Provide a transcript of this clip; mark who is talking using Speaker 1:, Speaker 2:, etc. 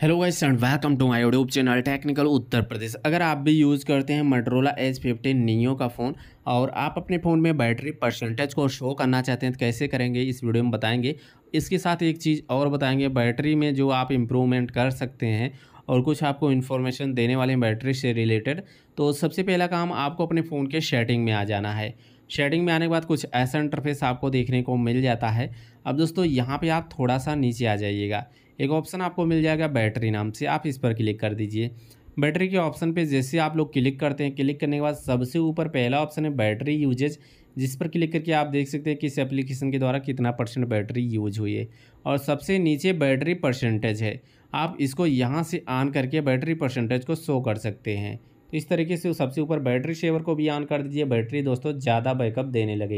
Speaker 1: hello guys and welcome to my YouTube channel Technical Uttar Pradesh अगर आप भी यूज़ करते हैं मटरोला एच फिफ्टीन नियो का फ़ोन और आप अपने फ़ोन में बैटरी परसेंटेज को शो करना चाहते हैं तो कैसे करेंगे इस वीडियो में बताएंगे इसके साथ एक चीज़ और बताएंगे बैटरी में जो आप इम्प्रूवमेंट कर सकते हैं और कुछ आपको इन्फॉर्मेशन देने वाले हैं बैटरी से रिलेटेड तो सबसे पहला काम आपको अपने फ़ोन के शेटिंग में आ जाना है शेडिंग में आने के बाद कुछ ऐसा इंटरफेस आपको देखने को मिल जाता है अब दोस्तों यहाँ पे आप थोड़ा सा नीचे आ जाइएगा एक ऑप्शन आपको मिल जाएगा बैटरी नाम से आप इस पर क्लिक कर दीजिए बैटरी के ऑप्शन पे जैसे आप लोग क्लिक करते हैं क्लिक करने के बाद सबसे ऊपर पहला ऑप्शन है बैटरी यूजेज जिस पर क्लिक करके आप देख सकते हैं कि इस एप्लीकेशन के द्वारा कितना परसेंट बैटरी यूज हुई है और सबसे नीचे बैटरी परसेंटेज है आप इसको यहाँ से ऑन करके बैटरी परसेंटेज को शो कर सकते हैं तो इस तरीके से सबसे ऊपर बैटरी शेवर को भी ऑन कर दीजिए बैटरी दोस्तों ज़्यादा बैकअप देने लगे